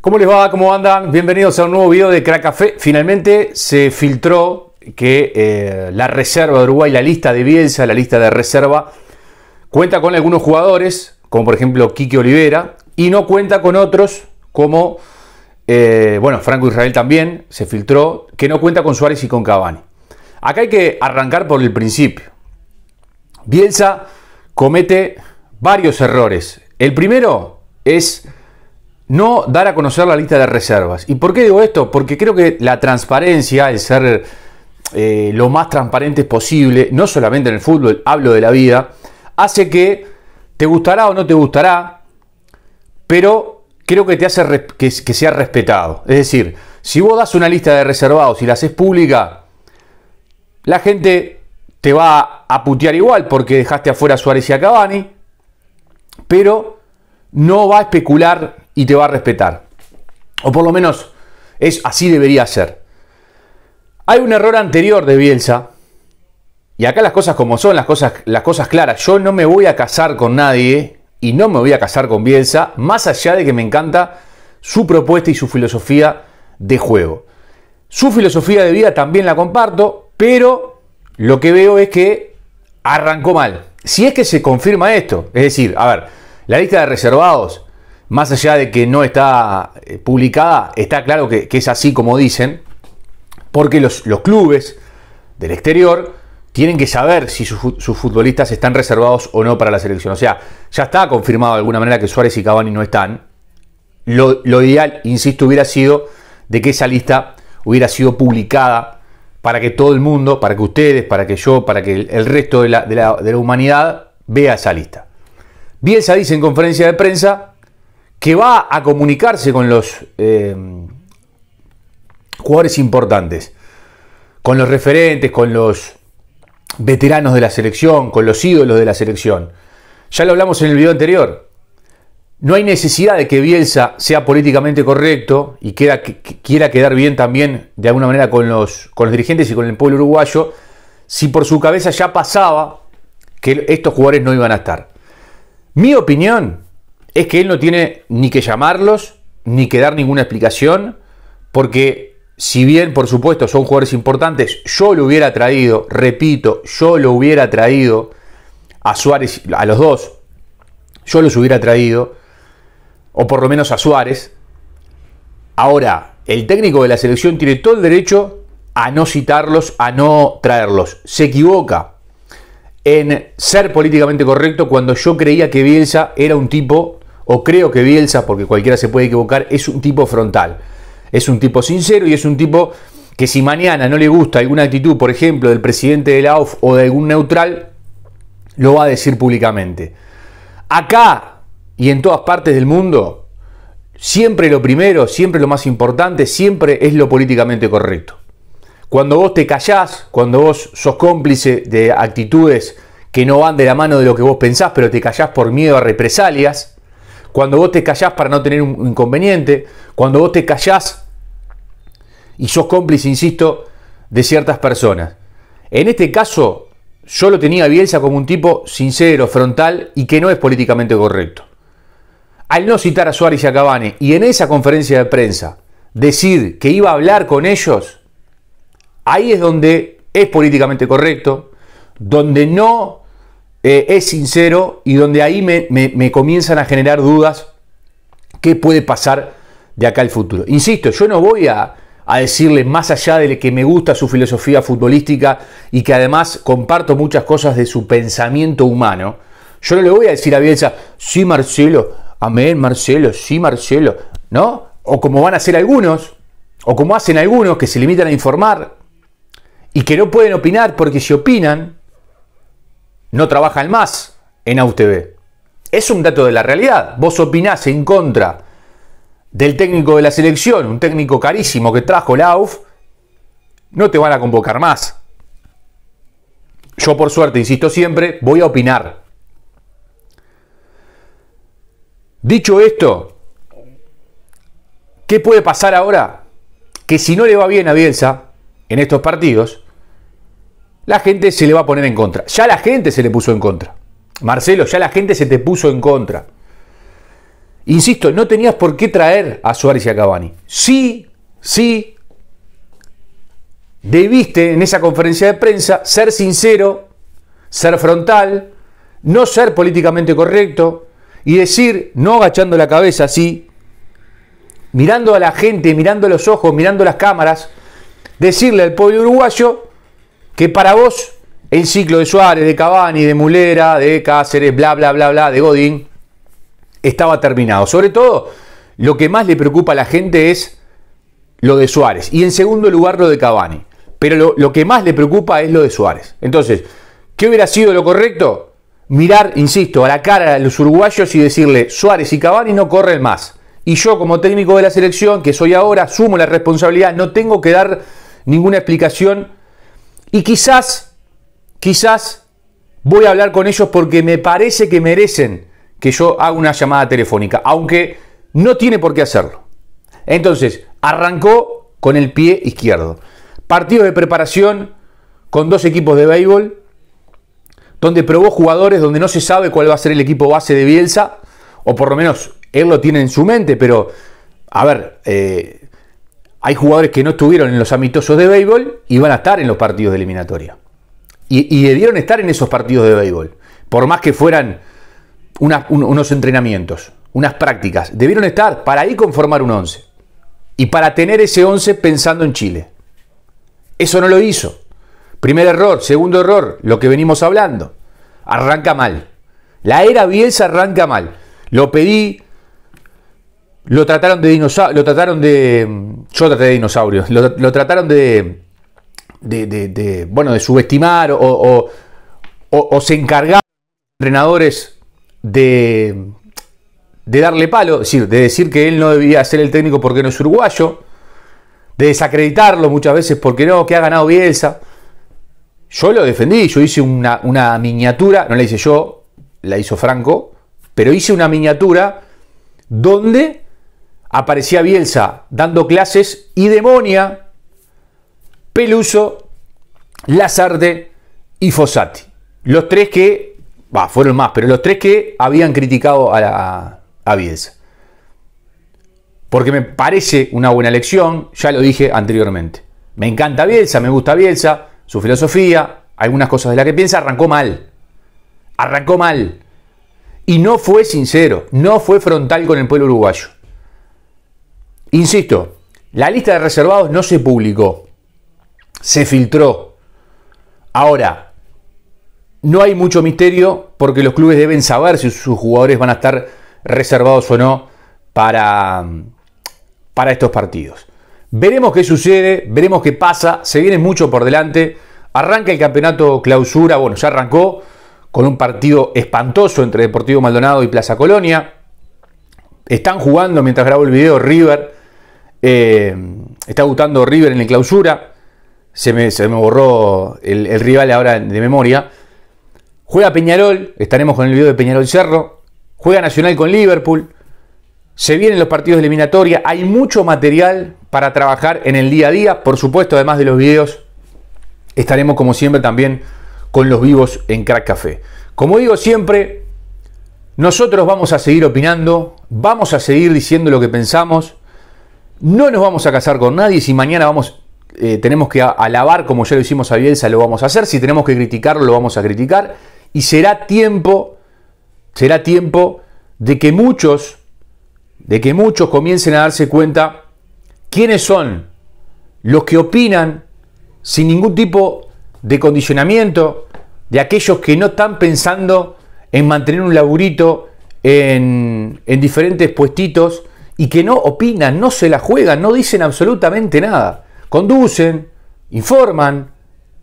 ¿Cómo les va? ¿Cómo andan? Bienvenidos a un nuevo video de Crack Finalmente se filtró que eh, la reserva de Uruguay, la lista de Bielsa, la lista de reserva, cuenta con algunos jugadores, como por ejemplo Kiki Olivera, y no cuenta con otros como, eh, bueno, Franco Israel también se filtró, que no cuenta con Suárez y con Cavani. Acá hay que arrancar por el principio. Bielsa comete varios errores. El primero es no dar a conocer la lista de reservas. ¿Y por qué digo esto? Porque creo que la transparencia, el ser eh, lo más transparente posible, no solamente en el fútbol, hablo de la vida, hace que te gustará o no te gustará, pero creo que te hace que, sea respetado. Es decir, si vos das una lista de reservados y la haces pública, la gente te va a putear igual porque dejaste afuera a Suárez y a Cavani, pero no va a especular y te va a respetar. O por lo menos es así debería ser. Hay un error anterior de Bielsa. Y acá las cosas como son, las cosas, las cosas claras. Yo no me voy a casar con nadie y no me voy a casar con Bielsa, más allá de que me encanta su propuesta y su filosofía de juego. Su filosofía de vida también la comparto, pero lo que veo es que arrancó mal. Si es que se confirma esto, es decir, a ver, la lista de reservados más allá de que no está eh, publicada, está claro que, es así como dicen, porque los, los, clubes del exterior tienen que saber si sus, futbolistas están reservados o no para la selección. O sea, ya está confirmado de alguna manera que Suárez y Cavani no están. Lo, ideal, insisto, hubiera sido de que esa lista hubiera sido publicada para que todo el mundo, para que ustedes, para que yo, para que el, resto de la, de la humanidad vea esa lista. Bielsa dice en conferencia de prensa que va a comunicarse con los eh, jugadores importantes, con los referentes, con los veteranos de la selección, con los ídolos de la selección. Ya lo hablamos en el video anterior. No hay necesidad de que Bielsa sea políticamente correcto y que, quiera quedar bien también de alguna manera con los, con los dirigentes y con el pueblo uruguayo si por su cabeza ya pasaba que estos jugadores no iban a estar. Mi opinión es que él no tiene ni que llamarlos, ni que dar ninguna explicación, porque si bien, por supuesto, son jugadores importantes, yo lo hubiera traído, repito, yo lo hubiera traído a Suárez, a los dos, yo los hubiera traído, o por lo menos a Suárez. Ahora, el técnico de la selección tiene todo el derecho a no citarlos, a no traerlos. Se equivoca en ser políticamente correcto cuando yo creía que Bielsa era un tipo o creo que Bielsa, porque cualquiera se puede equivocar, es un tipo frontal. Es un tipo sincero y es un tipo que si mañana no le gusta alguna actitud, por ejemplo, del presidente de la OF o de algún neutral, lo va a decir públicamente. Acá y en todas partes del mundo, siempre lo primero, siempre lo más importante, siempre es lo políticamente correcto. Cuando vos te callás, cuando vos sos cómplice de actitudes que no van de la mano de lo que vos pensás, pero te callás por miedo a represalias, cuando vos te callás para no tener un inconveniente, cuando vos te callás y sos cómplice, insisto, de ciertas personas. En este caso, yo lo tenía a Bielsa como un tipo sincero, frontal y que no es políticamente correcto. Al no citar a Suárez y a Cabane y en esa conferencia de prensa decir que iba a hablar con ellos, ahí es donde es políticamente correcto, donde no eh, es sincero y donde ahí me, comienzan a generar dudas qué puede pasar de acá al futuro. Insisto, yo no voy a, a decirle más allá de que me gusta su filosofía futbolística y que además comparto muchas cosas de su pensamiento humano. Yo no le voy a decir a Bielsa, sí Marcelo, amén Marcelo, sí Marcelo, ¿no? O como van a hacer algunos, o como hacen algunos que se limitan a informar y que no pueden opinar porque si opinan, no trabajan más en AUTV. Es un dato de la realidad. Vos opinás en contra del técnico de la selección, un técnico carísimo que trajo la AUF, no te van a convocar más. Yo por suerte, insisto siempre, voy a opinar. Dicho esto, ¿qué puede pasar ahora? Que si no le va bien a Bielsa en estos partidos, la gente se le va a poner en contra. Ya la gente se le puso en contra. Marcelo, ya la gente se te puso en contra. Insisto, no tenías por qué traer a Suárez y a Cavani. Sí, sí. Debiste en esa conferencia de prensa ser sincero, ser frontal, no ser políticamente correcto y decir, no agachando la cabeza así, mirando a la gente, mirando los ojos, mirando las cámaras, decirle al pueblo uruguayo que para vos el ciclo de Suárez, de Cavani, de Mulera, de Cáceres, bla, bla, bla, bla, de Godín, estaba terminado. Sobre todo, lo que más le preocupa a la gente es lo de Suárez. Y en segundo lugar, lo de Cavani. Pero lo, que más le preocupa es lo de Suárez. Entonces, ¿qué hubiera sido lo correcto? Mirar, insisto, a la cara a los uruguayos y decirle, Suárez y Cavani no corren más. Y yo como técnico de la selección, que soy ahora, asumo la responsabilidad, no tengo que dar ninguna explicación y quizás, quizás voy a hablar con ellos porque me parece que merecen que yo haga una llamada telefónica, aunque no tiene por qué hacerlo. Entonces, arrancó con el pie izquierdo. Partido de preparación con dos equipos de béisbol, donde probó jugadores donde no se sabe cuál va a ser el equipo base de Bielsa, o por lo menos él lo tiene en su mente, pero a ver, eh, hay jugadores que no estuvieron en los amistosos de béisbol y van a estar en los partidos de eliminatoria. Y, debieron estar en esos partidos de béisbol, por más que fueran unos entrenamientos, unas prácticas. Debieron estar para ahí conformar un 11 y para tener ese 11 pensando en Chile. Eso no lo hizo. Primer error, segundo error, lo que venimos hablando. Arranca mal. La era se arranca mal. Lo pedí, lo trataron de dinosaurio, lo trataron de... Yo traté de dinosaurio, lo, trataron de de, bueno, de subestimar o, o, se encargaron entrenadores de, de darle palo, decir, de decir que él no debía ser el técnico porque no es uruguayo, de desacreditarlo muchas veces porque no, que ha ganado Bielsa. Yo lo defendí, yo hice una, una miniatura, no la hice yo, la hizo Franco, pero hice una miniatura donde aparecía Bielsa dando clases y Demonia, Peluso, Lazarte y Fossati. Los tres que, fueron más, pero los tres que habían criticado a, Bielsa. Porque me parece una buena lección, ya lo dije anteriormente. Me encanta Bielsa, me gusta Bielsa, su filosofía, algunas cosas de las que piensa, arrancó mal. Arrancó mal. Y no fue sincero, no fue frontal con el pueblo uruguayo. Insisto, la lista de reservados no se publicó, se filtró. Ahora, no hay mucho misterio porque los clubes deben saber si sus jugadores van a estar reservados o no para, para estos partidos. Veremos qué sucede, veremos qué pasa, se viene mucho por delante. Arranca el campeonato clausura, bueno, ya arrancó con un partido espantoso entre Deportivo Maldonado y Plaza Colonia. Están jugando mientras grabo el video River eh, está gustando River en la clausura. Se me, se me borró el, el, rival ahora de memoria. Juega Peñarol, estaremos con el video de Peñarol Cerro. Juega Nacional con Liverpool. Se vienen los partidos de eliminatoria. Hay mucho material para trabajar en el día a día. Por supuesto, además de los videos, estaremos como siempre también con los vivos en Crack Café. Como digo siempre, nosotros vamos a seguir opinando, vamos a seguir diciendo lo que pensamos no nos vamos a casar con nadie. Si mañana vamos, eh, tenemos que alabar como ya lo hicimos a Bielsa, lo vamos a hacer. Si tenemos que criticarlo, lo vamos a criticar. Y será tiempo, será tiempo de que muchos, de que muchos comiencen a darse cuenta quiénes son los que opinan sin ningún tipo de condicionamiento, de aquellos que no están pensando en mantener un laburito en, en diferentes puestitos y que no opinan, no se la juegan, no dicen absolutamente nada. Conducen, informan,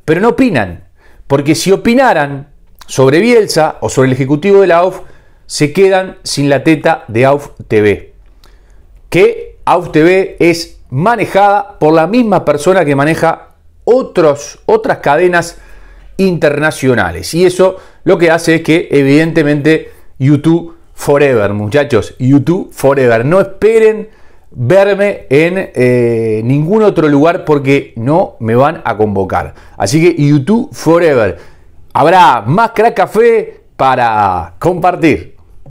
pero no opinan. Porque si opinaran sobre Bielsa o sobre el ejecutivo de la AUF, se quedan sin la teta de AUF TV. Que AUF TV es manejada por la misma persona que maneja otros, otras cadenas internacionales. Y eso lo que hace es que evidentemente YouTube Forever, muchachos. YouTube Forever. No esperen verme en eh, ningún otro lugar porque no me van a convocar. Así que YouTube Forever. Habrá más crack café para compartir.